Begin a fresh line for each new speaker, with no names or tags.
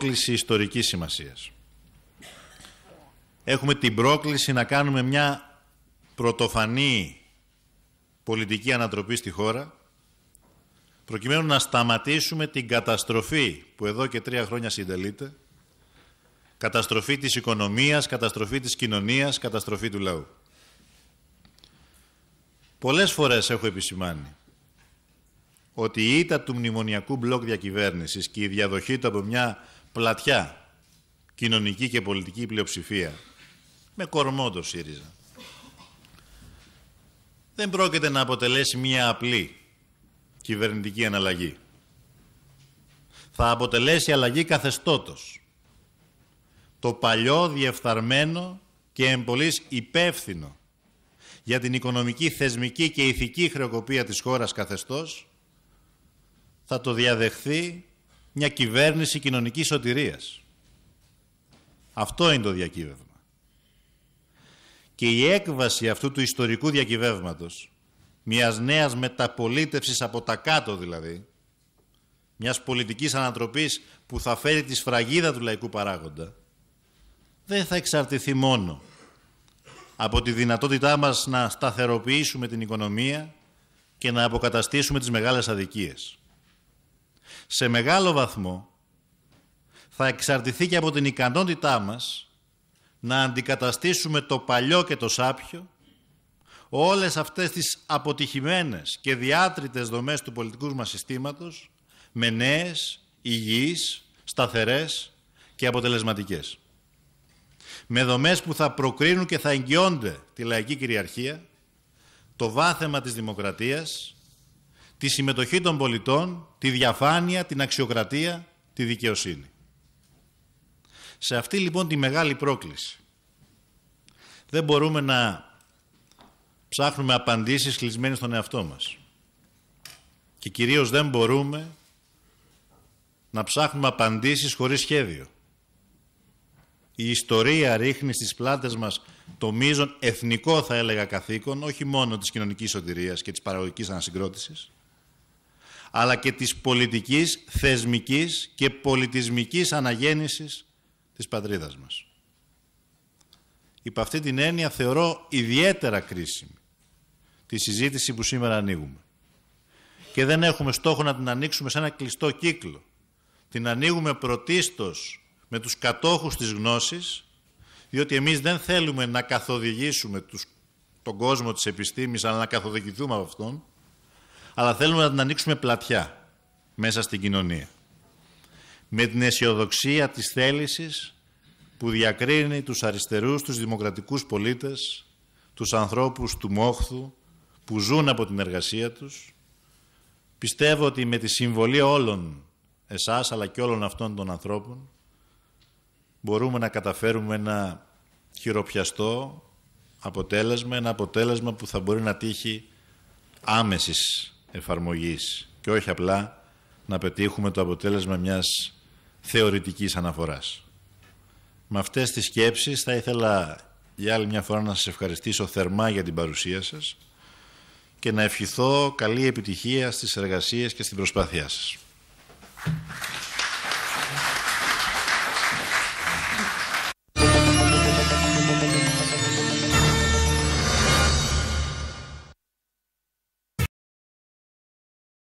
πρόκληση ιστορικής σημασίας. Έχουμε την πρόκληση να κάνουμε μια πρωτοφανή πολιτική ανατροπή στη χώρα, προκειμένου να σταματήσουμε την καταστροφή που εδώ και τρία χρόνια συντελείται, καταστροφή της οικονομίας, καταστροφή της κοινωνίας, καταστροφή του λαού. Πολλές φορές έχω επισημάνει ότι η ήττα του μνημονιακού μπλοκ διακυβέρνησης και η διαδοχή του από μια πλατιά κοινωνική και πολιτική πλειοψηφία με κορμό το ΣΥΡΙΖΑ δεν πρόκειται να αποτελέσει μία απλή κυβερνητική αναλλαγή. Θα αποτελέσει αλλαγή καθεστώτος. Το παλιό, διεφθαρμένο και εμπολής υπεύθυνο για την οικονομική, θεσμική και ηθική χρεοκοπία της χώρας καθεστώς θα το διαδεχθεί μια κυβέρνηση κοινωνικής σωτηρίας. Αυτό είναι το διακύβευμα. Και η έκβαση αυτού του ιστορικού διακυβεύματος, μιας νέας μεταπολίτευσης από τα κάτω δηλαδή, μιας πολιτικής ανατροπής που θα φέρει τη σφραγίδα του λαϊκού παράγοντα, δεν θα εξαρτηθεί μόνο από τη δυνατότητά μας να σταθεροποιήσουμε την οικονομία και να αποκαταστήσουμε τις μεγάλες αδικίες σε μεγάλο βαθμό θα εξαρτηθεί και από την ικανότητά μας να αντικαταστήσουμε το παλιό και το σάπιο όλες αυτές τις αποτυχημένες και διάτριτες δομές του πολιτικού μας συστήματος με νέες, υγιείς, σταθερές και αποτελεσματικές. Με δομές που θα προκρίνουν και θα εγγυώνται τη λαϊκή κυριαρχία, το βάθεμα της δημοκρατίας τη συμμετοχή των πολιτών, τη διαφάνεια, την αξιοκρατία, τη δικαιοσύνη. Σε αυτή λοιπόν τη μεγάλη πρόκληση δεν μπορούμε να ψάχνουμε απαντήσεις κλεισμένοι στον εαυτό μας. Και κυρίως δεν μπορούμε να ψάχνουμε απαντήσεις χωρίς σχέδιο. Η ιστορία ρίχνει στις πλάτες μας το μείζον εθνικό, θα έλεγα, καθήκον, όχι μόνο της κοινωνικής σωτηρίας και της παραγωγικής ανασυγκρότησης, αλλά και της πολιτικής, θεσμικής και πολιτισμικής αναγέννησης της πατρίδας μας. Υπ' αυτή την έννοια θεωρώ ιδιαίτερα κρίσιμη τη συζήτηση που σήμερα ανοίγουμε. Και δεν έχουμε στόχο να την ανοίξουμε σε ένα κλειστό κύκλο. Την ανοίγουμε πρωτίστως με τους κατόχους της γνώσης, διότι εμείς δεν θέλουμε να καθοδηγήσουμε τον κόσμο της επιστήμης, αλλά να καθοδηγηθούμε από αυτόν, αλλά θέλουμε να την ανοίξουμε πλατιά μέσα στην κοινωνία. Με την αισιοδοξία της θέλησης που διακρίνει τους αριστερούς, τους δημοκρατικούς πολίτες, τους ανθρώπους του μόχθου που ζουν από την εργασία τους, πιστεύω ότι με τη συμβολή όλων εσάς αλλά και όλων αυτών των ανθρώπων μπορούμε να καταφέρουμε ένα χειροπιαστό αποτέλεσμα, ένα αποτέλεσμα που θα μπορεί να τύχει άμεσης εφαρμογής και όχι απλά να πετύχουμε το αποτέλεσμα μιας θεωρητικής αναφοράς. Με αυτές τις σκέψεις θα ήθελα για άλλη μια φορά να σας ευχαριστήσω θερμά για την παρουσία σας και να ευχηθώ καλή επιτυχία στις εργασίες και στην προσπάθειά σας.